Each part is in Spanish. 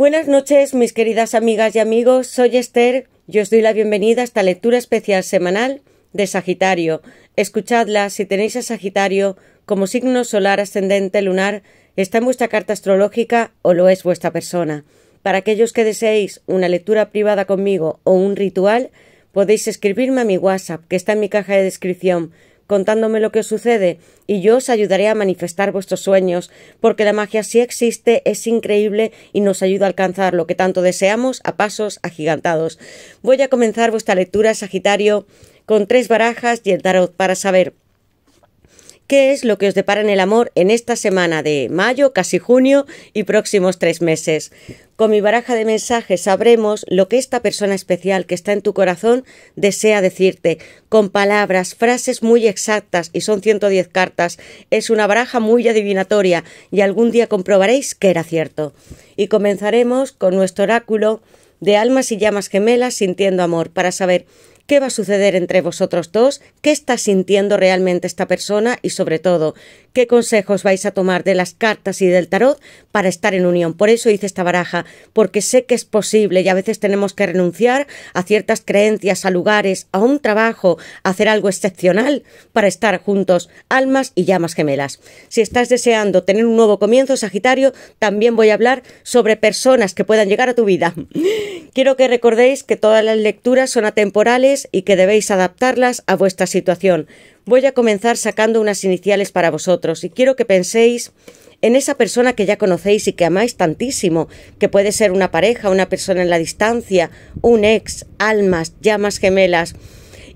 Buenas noches, mis queridas amigas y amigos. Soy Esther y os doy la bienvenida a esta lectura especial semanal de Sagitario. Escuchadla si tenéis a Sagitario como signo solar ascendente lunar, está en vuestra carta astrológica o lo es vuestra persona. Para aquellos que deseéis una lectura privada conmigo o un ritual, podéis escribirme a mi WhatsApp, que está en mi caja de descripción, contándome lo que sucede y yo os ayudaré a manifestar vuestros sueños, porque la magia sí existe, es increíble y nos ayuda a alcanzar lo que tanto deseamos a pasos agigantados. Voy a comenzar vuestra lectura, Sagitario, con tres barajas y el tarot para saber ¿Qué es lo que os depara en el amor en esta semana de mayo, casi junio y próximos tres meses? Con mi baraja de mensajes sabremos lo que esta persona especial que está en tu corazón desea decirte, con palabras, frases muy exactas, y son 110 cartas. Es una baraja muy adivinatoria y algún día comprobaréis que era cierto. Y comenzaremos con nuestro oráculo de almas y llamas gemelas sintiendo amor para saber ¿Qué va a suceder entre vosotros dos? ¿Qué está sintiendo realmente esta persona? Y sobre todo, qué consejos vais a tomar de las cartas y del tarot para estar en unión. Por eso hice esta baraja, porque sé que es posible y a veces tenemos que renunciar a ciertas creencias, a lugares, a un trabajo, a hacer algo excepcional para estar juntos, almas y llamas gemelas. Si estás deseando tener un nuevo comienzo, Sagitario, también voy a hablar sobre personas que puedan llegar a tu vida. Quiero que recordéis que todas las lecturas son atemporales y que debéis adaptarlas a vuestra situación voy a comenzar sacando unas iniciales para vosotros y quiero que penséis en esa persona que ya conocéis y que amáis tantísimo, que puede ser una pareja, una persona en la distancia, un ex, almas, llamas gemelas,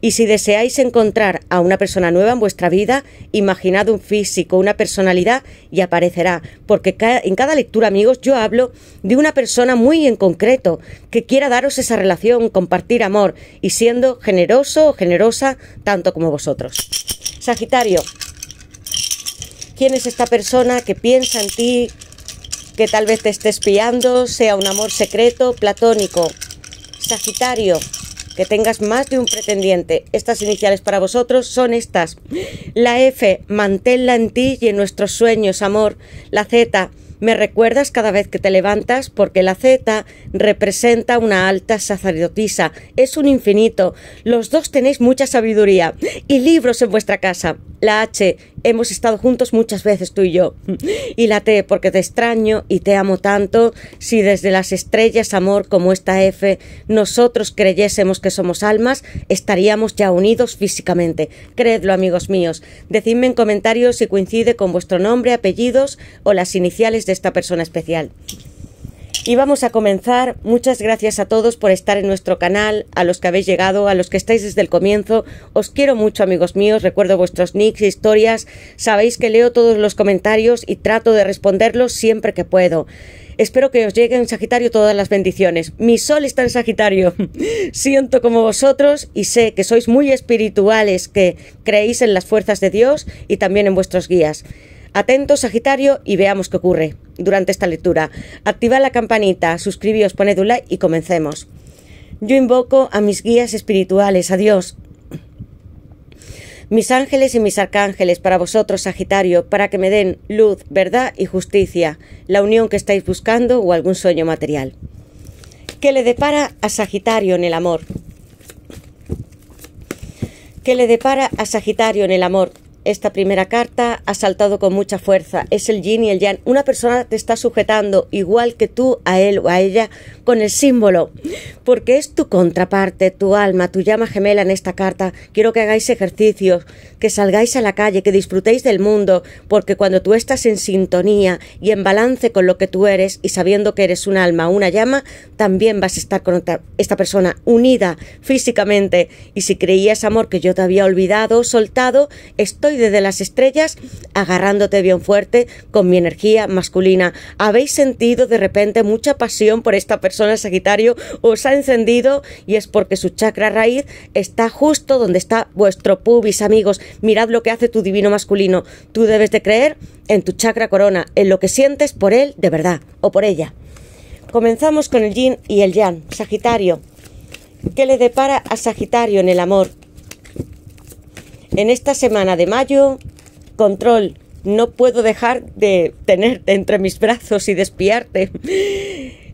y si deseáis encontrar a una persona nueva en vuestra vida, imaginad un físico, una personalidad y aparecerá. Porque en cada lectura, amigos, yo hablo de una persona muy en concreto que quiera daros esa relación, compartir amor y siendo generoso o generosa tanto como vosotros. Sagitario, ¿quién es esta persona que piensa en ti, que tal vez te esté espiando, sea un amor secreto, platónico? Sagitario, que tengas más de un pretendiente. Estas iniciales para vosotros son estas. La F, manténla en ti y en nuestros sueños, amor. La Z, me recuerdas cada vez que te levantas porque la Z representa una alta sacerdotisa. Es un infinito. Los dos tenéis mucha sabiduría y libros en vuestra casa. La H, hemos estado juntos muchas veces tú y yo. Y la T, porque te extraño y te amo tanto. Si desde las estrellas, amor, como esta F, nosotros creyésemos que somos almas, estaríamos ya unidos físicamente. Creedlo, amigos míos. Decidme en comentarios si coincide con vuestro nombre, apellidos o las iniciales de esta persona especial. Y vamos a comenzar. Muchas gracias a todos por estar en nuestro canal, a los que habéis llegado, a los que estáis desde el comienzo. Os quiero mucho, amigos míos. Recuerdo vuestros nicks, e historias. Sabéis que leo todos los comentarios y trato de responderlos siempre que puedo. Espero que os lleguen en Sagitario todas las bendiciones. Mi sol está en Sagitario. Siento como vosotros y sé que sois muy espirituales, que creéis en las fuerzas de Dios y también en vuestros guías. Atento Sagitario y veamos qué ocurre durante esta lectura. Activa la campanita, suscribíos, poned un like y comencemos. Yo invoco a mis guías espirituales, a Dios, mis ángeles y mis arcángeles para vosotros, Sagitario, para que me den luz, verdad y justicia, la unión que estáis buscando o algún sueño material. ¿Qué le depara a Sagitario en el amor? ¿Qué le depara a Sagitario en el amor? esta primera carta ha saltado con mucha fuerza. Es el yin y el yang. Una persona te está sujetando igual que tú a él o a ella con el símbolo, porque es tu contraparte, tu alma, tu llama gemela en esta carta. Quiero que hagáis ejercicios, que salgáis a la calle, que disfrutéis del mundo, porque cuando tú estás en sintonía y en balance con lo que tú eres y sabiendo que eres un alma, una llama, también vas a estar con esta persona unida físicamente. Y si creías amor que yo te había olvidado, soltado, estoy desde las estrellas agarrándote bien fuerte con mi energía masculina. ¿Habéis sentido de repente mucha pasión por esta persona, Sagitario? ¿Os ha encendido? Y es porque su chakra raíz está justo donde está vuestro pubis, amigos. Mirad lo que hace tu divino masculino. Tú debes de creer en tu chakra corona, en lo que sientes por él de verdad o por ella. Comenzamos con el yin y el yang. Sagitario. ¿Qué le depara a Sagitario en el amor? En esta semana de mayo, control, no puedo dejar de tenerte entre mis brazos y despiarte.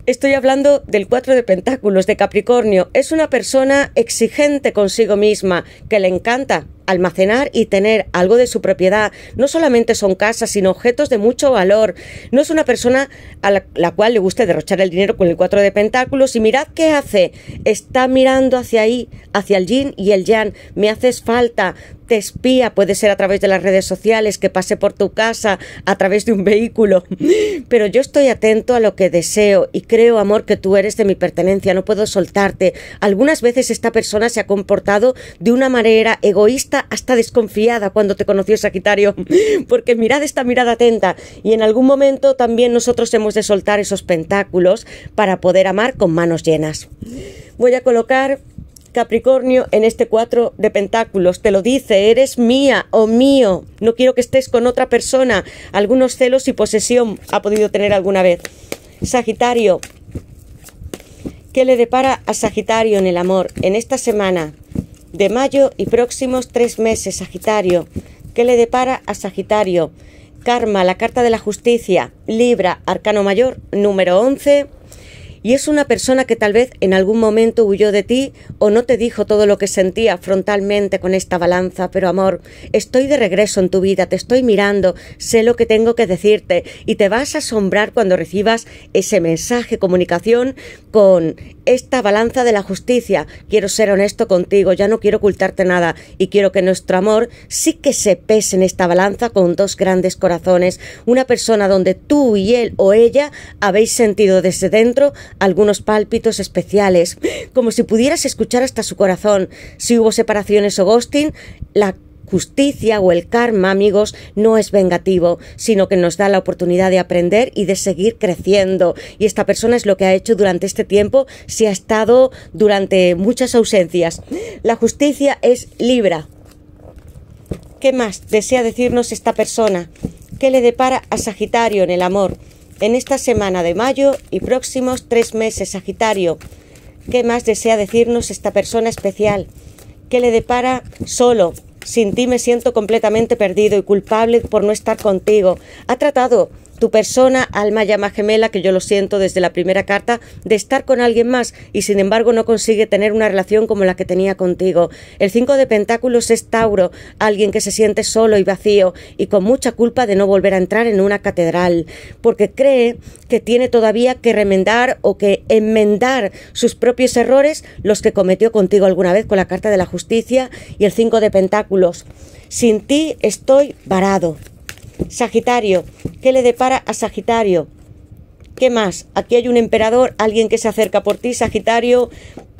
Estoy hablando del cuatro de Pentáculos, de Capricornio. Es una persona exigente consigo misma, que le encanta almacenar y tener algo de su propiedad. No solamente son casas, sino objetos de mucho valor. No es una persona a la, cual le guste derrochar el dinero con el cuatro de Pentáculos. Y mirad qué hace. Está mirando hacia ahí, hacia el yin y el yang. Me haces falta espía, puede ser a través de las redes sociales, que pase por tu casa, a través de un vehículo. Pero yo estoy atento a lo que deseo y creo, amor, que tú eres de mi pertenencia, no puedo soltarte. Algunas veces esta persona se ha comportado de una manera egoísta hasta desconfiada cuando te conoció Sagitario, porque mirad esta mirada atenta y en algún momento también nosotros hemos de soltar esos pentáculos para poder amar con manos llenas. Voy a colocar Capricornio en este cuatro de Pentáculos. Te lo dice, eres mía o oh mío. No quiero que estés con otra persona. Algunos celos y posesión ha podido tener alguna vez. Sagitario. ¿Qué le depara a Sagitario en el amor en esta semana de mayo y próximos tres meses, Sagitario? ¿Qué le depara a Sagitario? Karma, la carta de la justicia, Libra, arcano mayor, número 11 y es una persona que tal vez en algún momento huyó de ti o no te dijo todo lo que sentía frontalmente con esta balanza, pero amor, estoy de regreso en tu vida, te estoy mirando, sé lo que tengo que decirte y te vas a asombrar cuando recibas ese mensaje, comunicación con esta balanza de la justicia. Quiero ser honesto contigo, ya no quiero ocultarte nada y quiero que nuestro amor sí que se pese en esta balanza con dos grandes corazones, una persona donde tú y él o ella habéis sentido desde dentro algunos pálpitos especiales, como si pudieras escuchar hasta su corazón. Si hubo separaciones o ghosting, la justicia o el karma, amigos, no es vengativo, sino que nos da la oportunidad de aprender y de seguir creciendo. Y esta persona es lo que ha hecho durante este tiempo, si ha estado durante muchas ausencias. La justicia es Libra. ¿Qué más desea decirnos esta persona? ¿Qué le depara a Sagitario en el amor? en esta semana de mayo y próximos tres meses, Sagitario. ¿Qué más desea decirnos esta persona especial? ¿Qué le depara solo? Sin ti me siento completamente perdido y culpable por no estar contigo. Ha tratado tu persona, alma llama gemela, que yo lo siento desde la primera carta, de estar con alguien más y sin embargo no consigue tener una relación como la que tenía contigo. El 5 de Pentáculos es Tauro, alguien que se siente solo y vacío y con mucha culpa de no volver a entrar en una catedral, porque cree que tiene todavía que remendar o que enmendar sus propios errores, los que cometió contigo alguna vez con la carta de la justicia y el 5 de Pentáculos. Sin ti estoy varado. Sagitario, ¿qué le depara a Sagitario? ¿Qué más? Aquí hay un emperador, alguien que se acerca por ti, Sagitario,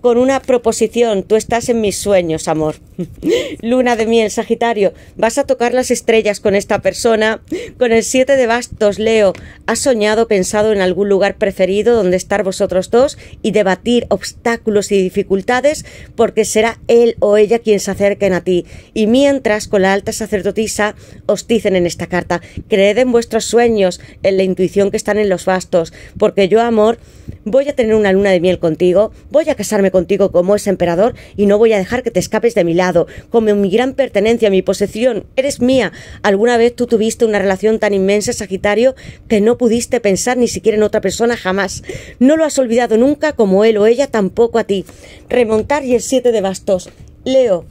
con una proposición. Tú estás en mis sueños, amor. Luna de miel, Sagitario. Vas a tocar las estrellas con esta persona. Con el siete de bastos, Leo. Has soñado, pensado en algún lugar preferido donde estar vosotros dos y debatir obstáculos y dificultades porque será él o ella quien se acerquen a ti. Y mientras con la alta sacerdotisa os dicen en esta carta, creed en vuestros sueños, en la intuición que están en los bastos, porque yo, amor, voy a tener una luna de miel contigo, voy a casarme contigo como es emperador y no voy a dejar que te escapes de mi lado. Como mi gran pertenencia, mi posesión, eres mía. ¿Alguna vez tú tuviste una relación tan inmensa, Sagitario, que no pudiste pensar ni siquiera en otra persona jamás? No lo has olvidado nunca como él o ella tampoco a ti. Remontar y el 7 de bastos. Leo,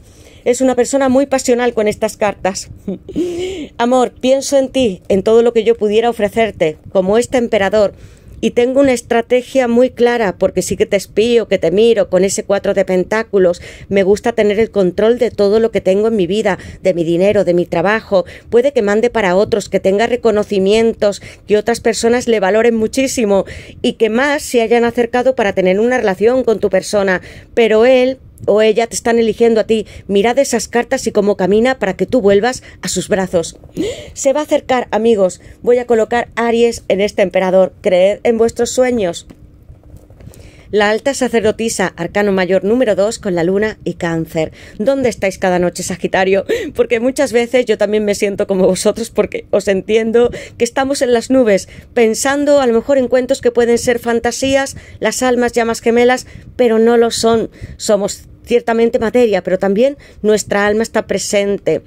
es una persona muy pasional con estas cartas. Amor, pienso en ti, en todo lo que yo pudiera ofrecerte, como este emperador y tengo una estrategia muy clara, porque sí que te espío, que te miro con ese cuatro de pentáculos, me gusta tener el control de todo lo que tengo en mi vida, de mi dinero, de mi trabajo, puede que mande para otros, que tenga reconocimientos, que otras personas le valoren muchísimo y que más se hayan acercado para tener una relación con tu persona, pero él o ella te están eligiendo a ti. Mirad esas cartas y cómo camina para que tú vuelvas a sus brazos. Se va a acercar, amigos. Voy a colocar Aries en este emperador. Creed en vuestros sueños. La alta sacerdotisa, arcano mayor número 2 con la luna y cáncer. ¿Dónde estáis cada noche, Sagitario? Porque muchas veces yo también me siento como vosotros porque os entiendo que estamos en las nubes, pensando a lo mejor en cuentos que pueden ser fantasías, las almas llamas gemelas, pero no lo son. Somos ciertamente materia, pero también nuestra alma está presente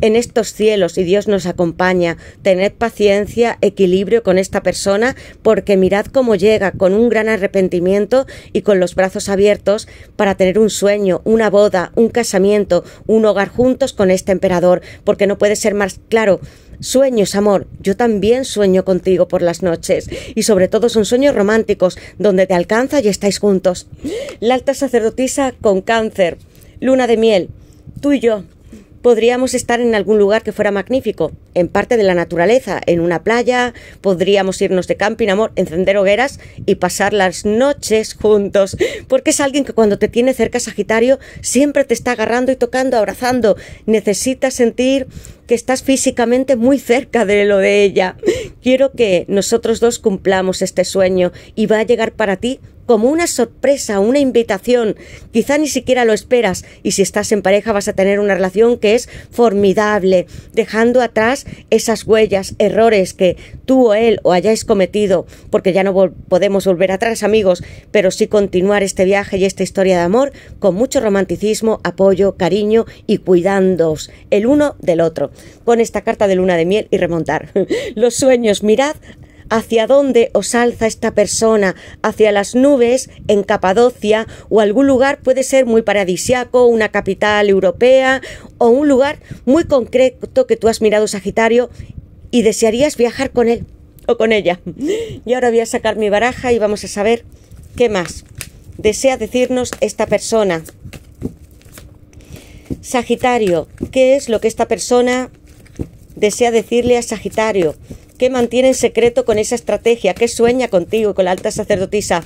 en estos cielos y Dios nos acompaña. Tened paciencia, equilibrio con esta persona, porque mirad cómo llega con un gran arrepentimiento y con los brazos abiertos para tener un sueño, una boda, un casamiento, un hogar juntos con este emperador, porque no puede ser más claro Sueños, amor, yo también sueño contigo por las noches, y sobre todo son sueños románticos, donde te alcanza y estáis juntos. La alta sacerdotisa con cáncer, luna de miel, tú y yo, podríamos estar en algún lugar que fuera magnífico, en parte de la naturaleza, en una playa, podríamos irnos de camping, amor, encender hogueras y pasar las noches juntos, porque es alguien que cuando te tiene cerca Sagitario siempre te está agarrando y tocando, abrazando, necesitas sentir que estás físicamente muy cerca de lo de ella. Quiero que nosotros dos cumplamos este sueño y va a llegar para ti como una sorpresa, una invitación. Quizá ni siquiera lo esperas y si estás en pareja vas a tener una relación que es formidable, dejando atrás esas huellas, errores que tú o él o hayáis cometido, porque ya no podemos volver atrás amigos, pero sí continuar este viaje y esta historia de amor con mucho romanticismo, apoyo, cariño y cuidándoos el uno del otro. Con esta carta de luna de miel y remontar. Los sueños, mirad hacia dónde os alza esta persona, hacia las nubes, en Capadocia o algún lugar puede ser muy paradisiaco, una capital europea o un lugar muy concreto que tú has mirado Sagitario y desearías viajar con él o con ella. Y ahora voy a sacar mi baraja y vamos a saber qué más desea decirnos esta persona. Sagitario, ¿qué es lo que esta persona desea decirle a Sagitario que mantiene en secreto con esa estrategia, que sueña contigo y con la alta sacerdotisa.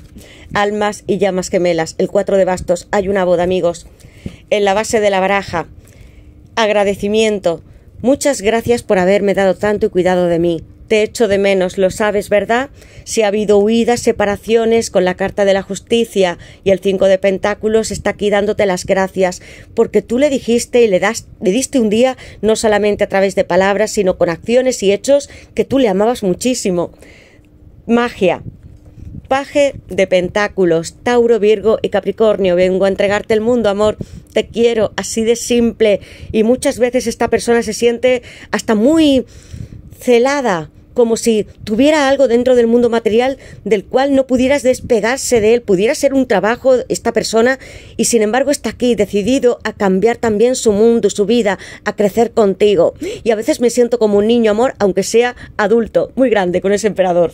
Almas y llamas gemelas, el 4 de bastos, hay una boda, amigos. En la base de la baraja, agradecimiento. Muchas gracias por haberme dado tanto y cuidado de mí. Te echo de menos, lo sabes, ¿verdad? Si ha habido huidas, separaciones con la Carta de la Justicia y el Cinco de Pentáculos está aquí dándote las gracias, porque tú le dijiste y le, das, le diste un día, no solamente a través de palabras, sino con acciones y hechos que tú le amabas muchísimo. Magia, Paje de Pentáculos, Tauro, Virgo y Capricornio. Vengo a entregarte el mundo, amor. Te quiero, así de simple. Y muchas veces esta persona se siente hasta muy celada como si tuviera algo dentro del mundo material del cual no pudieras despegarse de él, pudiera ser un trabajo esta persona y sin embargo está aquí decidido a cambiar también su mundo, su vida, a crecer contigo. Y a veces me siento como un niño amor, aunque sea adulto, muy grande con ese emperador.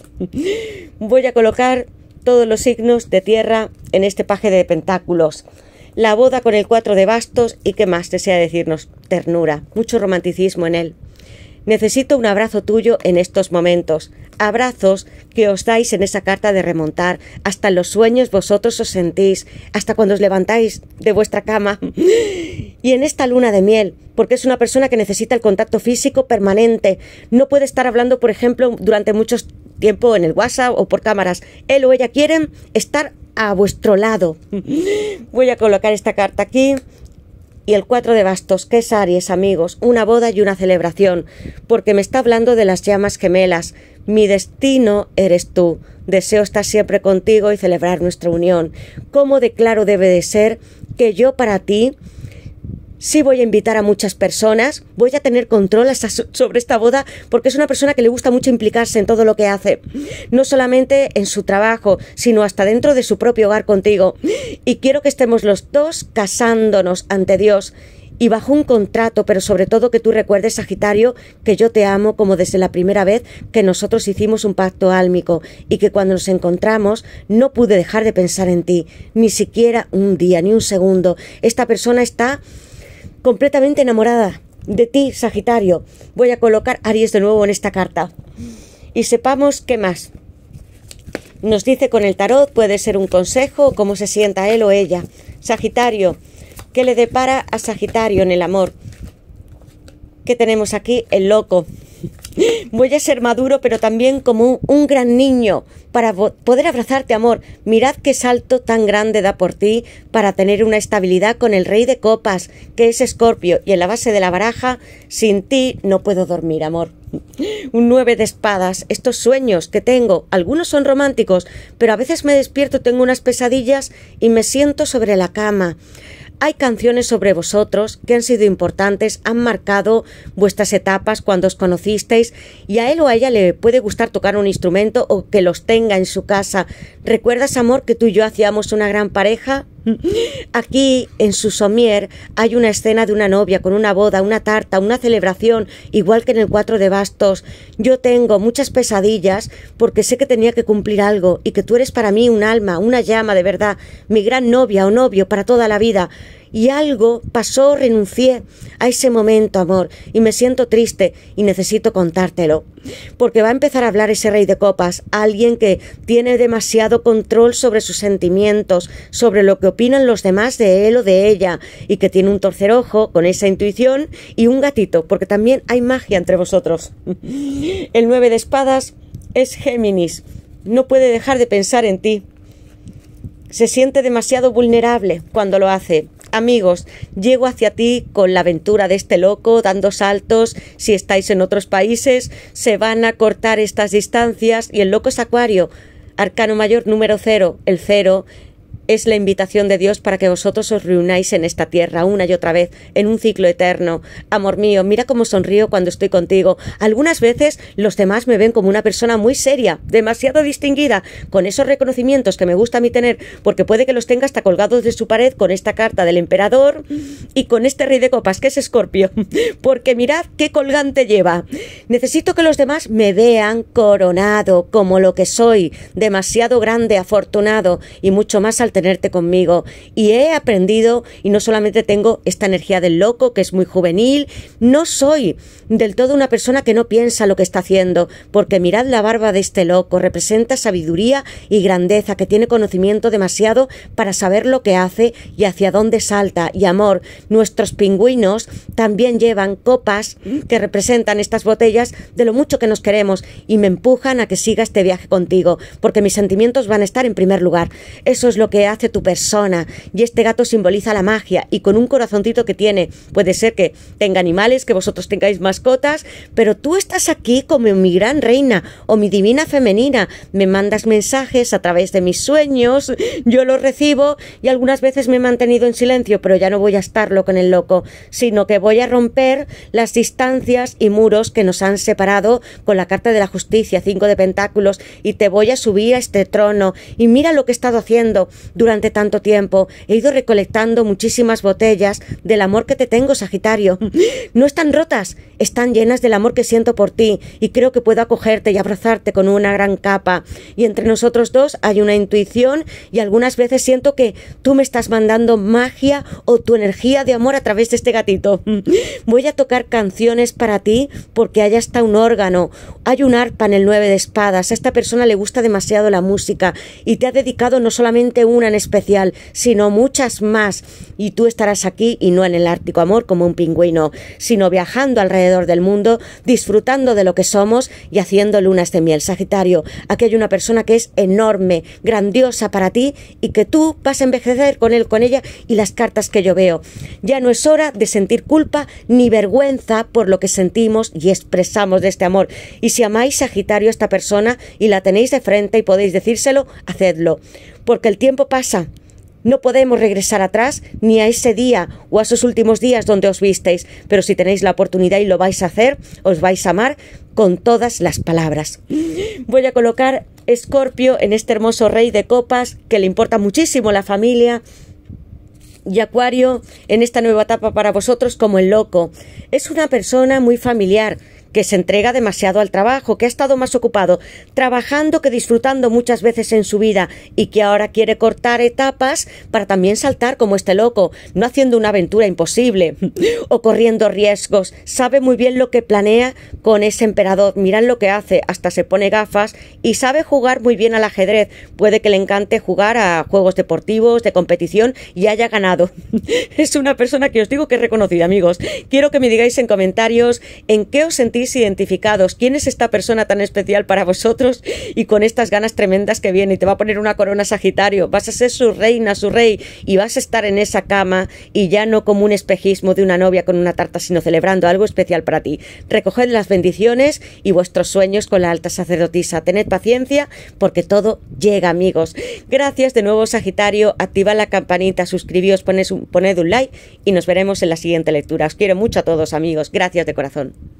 Voy a colocar todos los signos de tierra en este paje de pentáculos la boda con el cuatro de bastos y qué más desea decirnos. Ternura, mucho romanticismo en él. Necesito un abrazo tuyo en estos momentos, abrazos que os dais en esa carta de remontar, hasta los sueños vosotros os sentís, hasta cuando os levantáis de vuestra cama. Y en esta luna de miel, porque es una persona que necesita el contacto físico permanente, no puede estar hablando, por ejemplo, durante mucho tiempo en el WhatsApp o por cámaras. Él o ella quieren estar a vuestro lado. Voy a colocar esta carta aquí y el cuatro de bastos, que es Aries, amigos, una boda y una celebración, porque me está hablando de las llamas gemelas. Mi destino eres tú. Deseo estar siempre contigo y celebrar nuestra unión. ¿Cómo declaro debe de ser que yo para ti sí voy a invitar a muchas personas, voy a tener control sobre esta boda porque es una persona que le gusta mucho implicarse en todo lo que hace, no solamente en su trabajo, sino hasta dentro de su propio hogar contigo. Y quiero que estemos los dos casándonos ante Dios y bajo un contrato, pero sobre todo que tú recuerdes, Sagitario, que yo te amo como desde la primera vez que nosotros hicimos un pacto álmico y que cuando nos encontramos no pude dejar de pensar en ti, ni siquiera un día, ni un segundo. Esta persona está completamente enamorada de ti, Sagitario. Voy a colocar Aries de nuevo en esta carta. Y sepamos qué más. Nos dice con el tarot, puede ser un consejo, cómo se sienta él o ella. Sagitario, ¿qué le depara a Sagitario en el amor? ¿Qué tenemos aquí? El loco. Voy a ser maduro, pero también como un, un gran niño para poder abrazarte, amor. Mirad qué salto tan grande da por ti para tener una estabilidad con el rey de copas, que es Escorpio, y en la base de la baraja, sin ti no puedo dormir, amor. Un nueve de espadas, estos sueños que tengo, algunos son románticos, pero a veces me despierto, tengo unas pesadillas y me siento sobre la cama. Hay canciones sobre vosotros que han sido importantes, han marcado vuestras etapas cuando os conocisteis y a él o a ella le puede gustar tocar un instrumento o que los tenga en su casa. ¿Recuerdas, amor, que tú y yo hacíamos una gran pareja? Aquí, en su somier, hay una escena de una novia con una boda, una tarta, una celebración, igual que en el Cuatro de Bastos. Yo tengo muchas pesadillas porque sé que tenía que cumplir algo y que tú eres para mí un alma, una llama de verdad, mi gran novia o novio para toda la vida y algo pasó, renuncié a ese momento, amor, y me siento triste y necesito contártelo. Porque va a empezar a hablar ese rey de copas, alguien que tiene demasiado control sobre sus sentimientos, sobre lo que opinan los demás de él o de ella, y que tiene un tercer ojo con esa intuición y un gatito, porque también hay magia entre vosotros. El nueve de espadas es Géminis, no puede dejar de pensar en ti. Se siente demasiado vulnerable cuando lo hace amigos, llego hacia ti con la aventura de este loco, dando saltos, si estáis en otros países, se van a cortar estas distancias y el loco es acuario, arcano mayor número cero, el cero es la invitación de Dios para que vosotros os reunáis en esta tierra una y otra vez, en un ciclo eterno. Amor mío, mira cómo sonrío cuando estoy contigo. Algunas veces los demás me ven como una persona muy seria, demasiado distinguida, con esos reconocimientos que me gusta a mí tener, porque puede que los tenga hasta colgados de su pared con esta carta del emperador y con este rey de copas, que es Escorpio, porque mirad qué colgante lleva. Necesito que los demás me vean coronado como lo que soy, demasiado grande, afortunado y mucho más alto tenerte conmigo y he aprendido y no solamente tengo esta energía del loco que es muy juvenil, no soy del todo una persona que no piensa lo que está haciendo, porque mirad la barba de este loco, representa sabiduría y grandeza, que tiene conocimiento demasiado para saber lo que hace y hacia dónde salta y amor. Nuestros pingüinos también llevan copas que representan estas botellas de lo mucho que nos queremos y me empujan a que siga este viaje contigo, porque mis sentimientos van a estar en primer lugar. Eso es lo que hace tu persona. Y este gato simboliza la magia y con un corazoncito que tiene. Puede ser que tenga animales, que vosotros tengáis mascotas, pero tú estás aquí como mi gran reina o mi divina femenina. Me mandas mensajes a través de mis sueños, yo los recibo y algunas veces me he mantenido en silencio, pero ya no voy a estarlo con el loco, sino que voy a romper las distancias y muros que nos han separado con la Carta de la Justicia, Cinco de Pentáculos, y te voy a subir a este trono. Y mira lo que he estado haciendo durante tanto tiempo. He ido recolectando muchísimas botellas del amor que te tengo, Sagitario. No están rotas, están llenas del amor que siento por ti y creo que puedo acogerte y abrazarte con una gran capa. Y entre nosotros dos hay una intuición y algunas veces siento que tú me estás mandando magia o tu energía de amor a través de este gatito. Voy a tocar canciones para ti porque allá está un órgano, hay un arpa en el 9 de espadas. A esta persona le gusta demasiado la música y te ha dedicado no solamente una en especial, sino muchas más. Y tú estarás aquí y no en el Ártico Amor como un pingüino, sino viajando alrededor del mundo, disfrutando de lo que somos y haciendo lunas de miel. Sagitario, aquí hay una persona que es enorme, grandiosa para ti y que tú vas a envejecer con él, con ella y las cartas que yo veo. Ya no es hora de sentir culpa ni vergüenza por lo que sentimos y expresamos de este amor. Y si amáis Sagitario a esta persona y la tenéis de frente y podéis decírselo, hacedlo porque el tiempo pasa. No podemos regresar atrás ni a ese día o a esos últimos días donde os visteis, pero si tenéis la oportunidad y lo vais a hacer, os vais a amar con todas las palabras. Voy a colocar Escorpio en este hermoso rey de copas que le importa muchísimo la familia, y Acuario en esta nueva etapa para vosotros como el loco. Es una persona muy familiar, que se entrega demasiado al trabajo, que ha estado más ocupado trabajando que disfrutando muchas veces en su vida y que ahora quiere cortar etapas para también saltar como este loco, no haciendo una aventura imposible o corriendo riesgos. Sabe muy bien lo que planea con ese emperador. Mirad lo que hace, hasta se pone gafas y sabe jugar muy bien al ajedrez. Puede que le encante jugar a juegos deportivos, de competición y haya ganado. es una persona que os digo que es reconocida, amigos. Quiero que me digáis en comentarios en qué os sentís identificados. ¿Quién es esta persona tan especial para vosotros y con estas ganas tremendas que viene? Y te va a poner una corona Sagitario, vas a ser su reina, su rey, y vas a estar en esa cama y ya no como un espejismo de una novia con una tarta, sino celebrando algo especial para ti. Recoged las bendiciones y vuestros sueños con la alta sacerdotisa. Tened paciencia porque todo llega, amigos. Gracias de nuevo, Sagitario. Activa la campanita, suscribíos, un, poned un like y nos veremos en la siguiente lectura. Os quiero mucho a todos, amigos. Gracias de corazón.